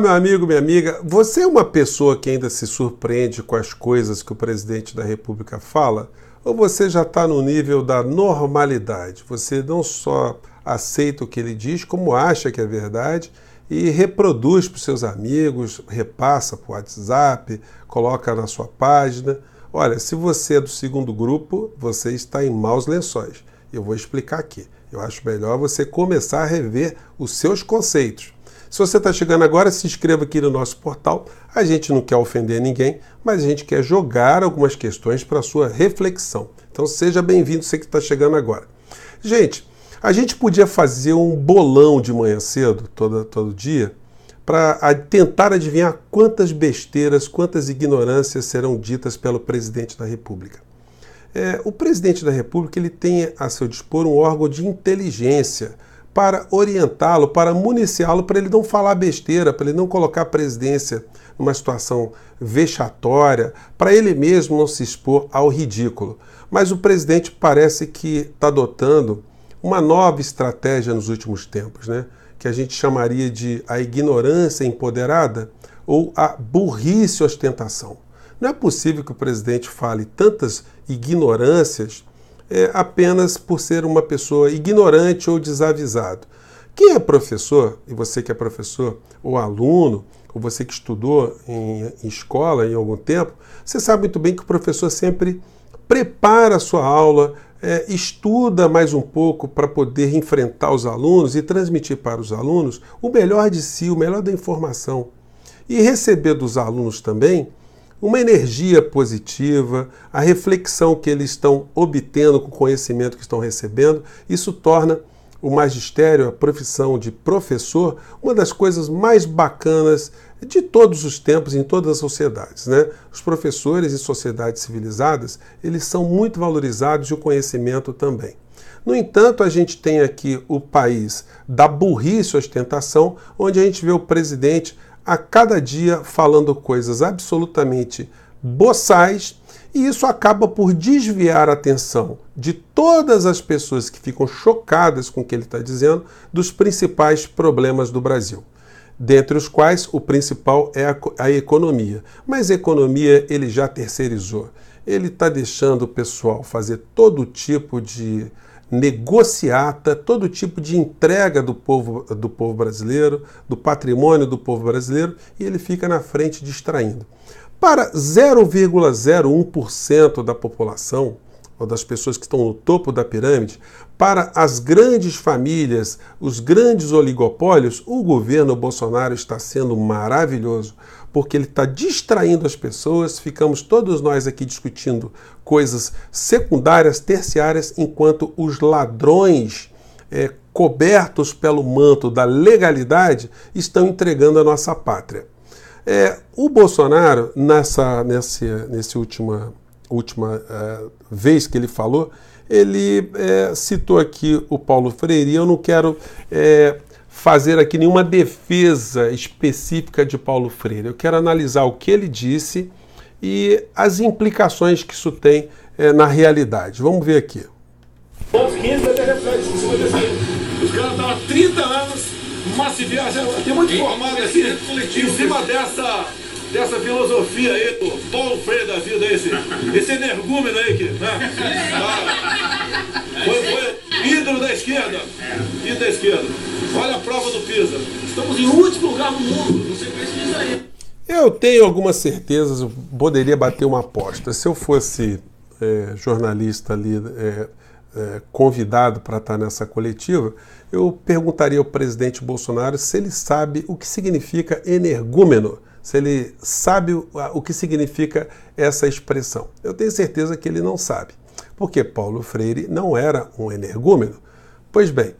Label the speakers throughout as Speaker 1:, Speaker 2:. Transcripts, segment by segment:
Speaker 1: Olá, meu amigo, minha amiga. Você é uma pessoa que ainda se surpreende com as coisas que o presidente da República fala? Ou você já está no nível da normalidade? Você não só aceita o que ele diz, como acha que é verdade e reproduz para os seus amigos, repassa para o WhatsApp, coloca na sua página. Olha, se você é do segundo grupo, você está em maus lençóis. Eu vou explicar aqui. Eu acho melhor você começar a rever os seus conceitos. Se você está chegando agora, se inscreva aqui no nosso portal. A gente não quer ofender ninguém, mas a gente quer jogar algumas questões para sua reflexão. Então seja bem-vindo, você que está chegando agora. Gente, a gente podia fazer um bolão de manhã cedo, todo, todo dia, para tentar adivinhar quantas besteiras, quantas ignorâncias serão ditas pelo presidente da República. É, o presidente da República ele tem a seu dispor um órgão de inteligência para orientá-lo, para municiá-lo, para ele não falar besteira, para ele não colocar a presidência numa situação vexatória, para ele mesmo não se expor ao ridículo. Mas o presidente parece que está adotando uma nova estratégia nos últimos tempos, né? que a gente chamaria de a ignorância empoderada ou a burrice ostentação. Não é possível que o presidente fale tantas ignorâncias é, apenas por ser uma pessoa ignorante ou desavisado. Quem é professor, e você que é professor ou aluno, ou você que estudou em, em escola em algum tempo, você sabe muito bem que o professor sempre prepara a sua aula, é, estuda mais um pouco para poder enfrentar os alunos e transmitir para os alunos o melhor de si, o melhor da informação. E receber dos alunos também uma energia positiva, a reflexão que eles estão obtendo com o conhecimento que estão recebendo, isso torna o magistério, a profissão de professor, uma das coisas mais bacanas de todos os tempos, em todas as sociedades. Né? Os professores em sociedades civilizadas, eles são muito valorizados e o conhecimento também. No entanto, a gente tem aqui o país da burrice e ostentação, onde a gente vê o presidente a cada dia falando coisas absolutamente boçais, e isso acaba por desviar a atenção de todas as pessoas que ficam chocadas com o que ele está dizendo dos principais problemas do Brasil. Dentre os quais o principal é a, a economia. Mas a economia ele já terceirizou. Ele está deixando o pessoal fazer todo tipo de negociata, todo tipo de entrega do povo, do povo brasileiro, do patrimônio do povo brasileiro, e ele fica na frente distraindo. Para 0,01% da população, ou das pessoas que estão no topo da pirâmide, para as grandes famílias, os grandes oligopólios, o governo Bolsonaro está sendo maravilhoso porque ele está distraindo as pessoas. Ficamos todos nós aqui discutindo coisas secundárias, terciárias, enquanto os ladrões. É, cobertos pelo manto da legalidade, estão entregando a nossa pátria. É, o Bolsonaro, nessa, nesse, nesse última, última é, vez que ele falou, ele é, citou aqui o Paulo Freire, e eu não quero é, fazer aqui nenhuma defesa específica de Paulo Freire. Eu quero analisar o que ele disse e as implicações que isso tem é, na realidade. Vamos ver aqui. Os caras estão há 30 anos massifiando, ah, tem muito formado assim, em cima dessa, dessa filosofia aí do Paulo Freire da vida, esse, esse energúmeno aí que. Né? Foi, foi ídolo da esquerda. Ídolo da esquerda. Olha a prova do Pisa. Estamos em último lugar do mundo. Não sei mais disso aí. Eu tenho algumas certezas, eu poderia bater uma aposta. Se eu fosse é, jornalista ali, é, é, convidado para estar tá nessa coletiva, eu perguntaria ao presidente Bolsonaro se ele sabe o que significa energúmeno, se ele sabe o, o que significa essa expressão. Eu tenho certeza que ele não sabe porque Paulo Freire não era um energúmeno. Pois bem,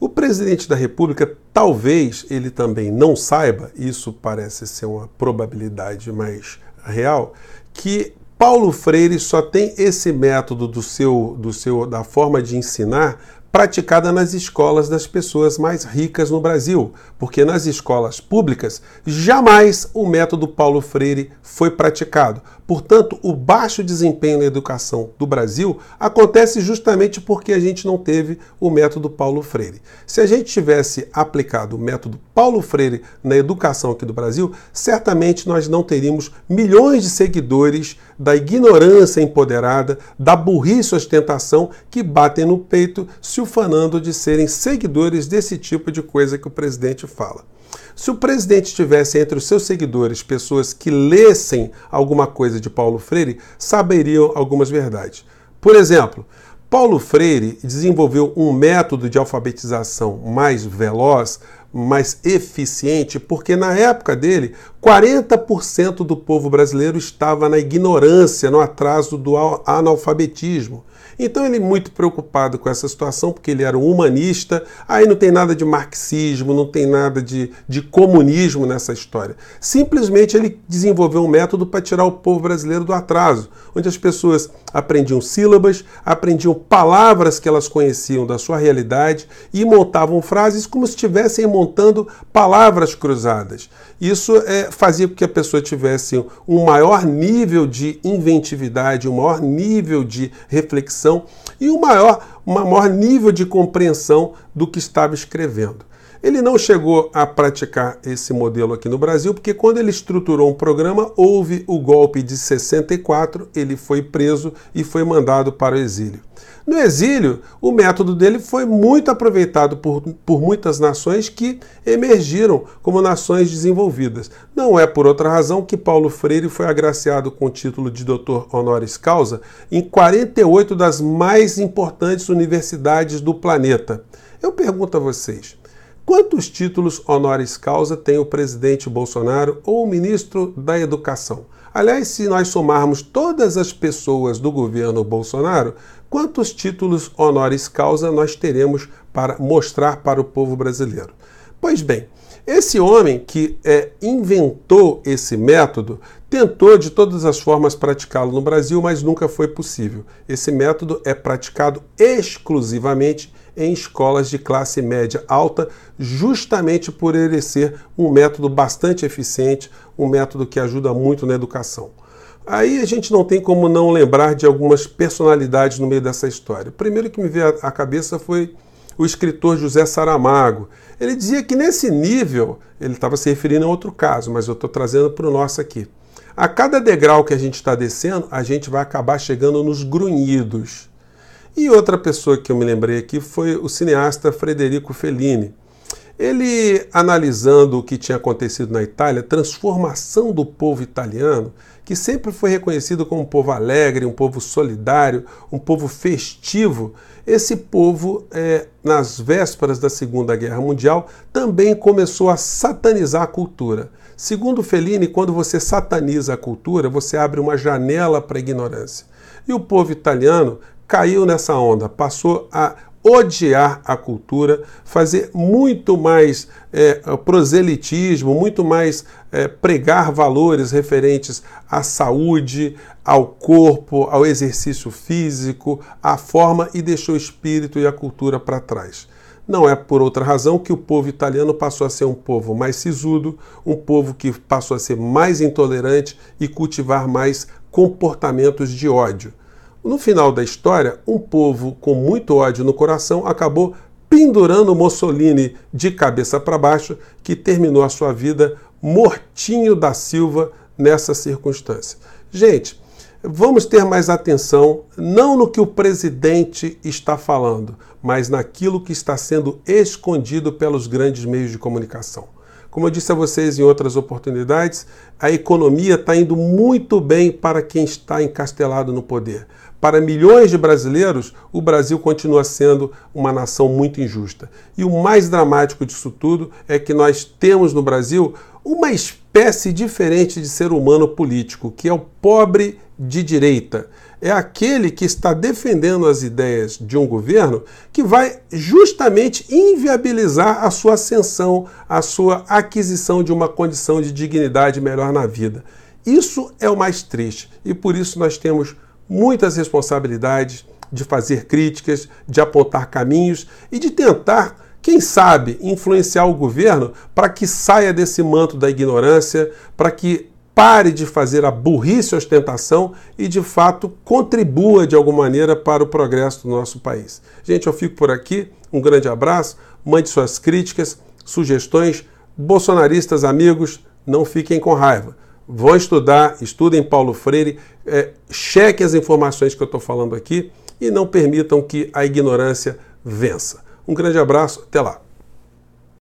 Speaker 1: o presidente da República, talvez ele também não saiba, isso parece ser uma probabilidade mais real, que Paulo Freire só tem esse método do seu, do seu, da forma de ensinar praticada nas escolas das pessoas mais ricas no Brasil, porque nas escolas públicas jamais o método Paulo Freire foi praticado. Portanto, o baixo desempenho na educação do Brasil acontece justamente porque a gente não teve o método Paulo Freire. Se a gente tivesse aplicado o método Paulo Freire na educação aqui do Brasil, certamente nós não teríamos milhões de seguidores da ignorância empoderada, da burrice ostentação que batem no peito, se ufanando de serem seguidores desse tipo de coisa que o presidente fala. Se o presidente tivesse entre os seus seguidores pessoas que lessem alguma coisa de Paulo Freire, saberiam algumas verdades. Por exemplo, Paulo Freire desenvolveu um método de alfabetização mais veloz, mais eficiente, porque na época dele, 40% do povo brasileiro estava na ignorância, no atraso do analfabetismo. Então ele muito preocupado com essa situação, porque ele era um humanista, aí não tem nada de marxismo, não tem nada de, de comunismo nessa história. Simplesmente ele desenvolveu um método para tirar o povo brasileiro do atraso, onde as pessoas aprendiam sílabas, aprendiam palavras que elas conheciam da sua realidade e montavam frases como se estivessem montando palavras cruzadas. Isso é, fazia com que a pessoa tivesse um maior nível de inventividade, um maior nível de reflexão e um maior, um maior nível de compreensão do que estava escrevendo. Ele não chegou a praticar esse modelo aqui no Brasil, porque quando ele estruturou um programa, houve o golpe de 64, ele foi preso e foi mandado para o exílio. No exílio, o método dele foi muito aproveitado por, por muitas nações que emergiram como nações desenvolvidas. Não é por outra razão que Paulo Freire foi agraciado com o título de doutor honoris causa em 48 das mais importantes universidades do planeta. Eu pergunto a vocês. Quantos títulos honoris causa tem o presidente Bolsonaro ou o ministro da Educação? Aliás, se nós somarmos todas as pessoas do governo Bolsonaro, quantos títulos honoris causa nós teremos para mostrar para o povo brasileiro? Pois bem, esse homem que é, inventou esse método tentou de todas as formas praticá-lo no Brasil, mas nunca foi possível. Esse método é praticado exclusivamente em escolas de classe média alta, justamente por ele ser um método bastante eficiente, um método que ajuda muito na educação. Aí a gente não tem como não lembrar de algumas personalidades no meio dessa história. O primeiro que me veio à cabeça foi o escritor José Saramago. Ele dizia que nesse nível, ele estava se referindo a outro caso, mas eu estou trazendo para o nosso aqui. A cada degrau que a gente está descendo, a gente vai acabar chegando nos grunhidos. E outra pessoa que eu me lembrei aqui foi o cineasta Frederico Fellini. Ele, analisando o que tinha acontecido na Itália, transformação do povo italiano, que sempre foi reconhecido como um povo alegre, um povo solidário, um povo festivo, esse povo, é, nas vésperas da Segunda Guerra Mundial, também começou a satanizar a cultura. Segundo Fellini, quando você sataniza a cultura, você abre uma janela para a ignorância. E o povo italiano caiu nessa onda, passou a odiar a cultura, fazer muito mais é, proselitismo, muito mais é, pregar valores referentes à saúde, ao corpo, ao exercício físico, à forma e deixou o espírito e a cultura para trás. Não é por outra razão que o povo italiano passou a ser um povo mais sisudo, um povo que passou a ser mais intolerante e cultivar mais comportamentos de ódio. No final da história, um povo com muito ódio no coração acabou pendurando Mussolini de cabeça para baixo, que terminou a sua vida mortinho da Silva nessa circunstância. Gente, vamos ter mais atenção não no que o presidente está falando, mas naquilo que está sendo escondido pelos grandes meios de comunicação. Como eu disse a vocês em outras oportunidades, a economia está indo muito bem para quem está encastelado no poder. Para milhões de brasileiros, o Brasil continua sendo uma nação muito injusta. E o mais dramático disso tudo é que nós temos no Brasil uma espécie diferente de ser humano político, que é o pobre de direita. É aquele que está defendendo as ideias de um governo que vai justamente inviabilizar a sua ascensão, a sua aquisição de uma condição de dignidade melhor na vida. Isso é o mais triste e por isso nós temos muitas responsabilidades de fazer críticas, de apontar caminhos e de tentar, quem sabe, influenciar o governo para que saia desse manto da ignorância, para que pare de fazer a burrice a ostentação e, de fato, contribua de alguma maneira para o progresso do nosso país. Gente, eu fico por aqui. Um grande abraço. Mande suas críticas, sugestões. Bolsonaristas, amigos, não fiquem com raiva vão estudar, estudem Paulo Freire, é, chequem as informações que eu estou falando aqui e não permitam que a ignorância vença. Um grande abraço, até lá.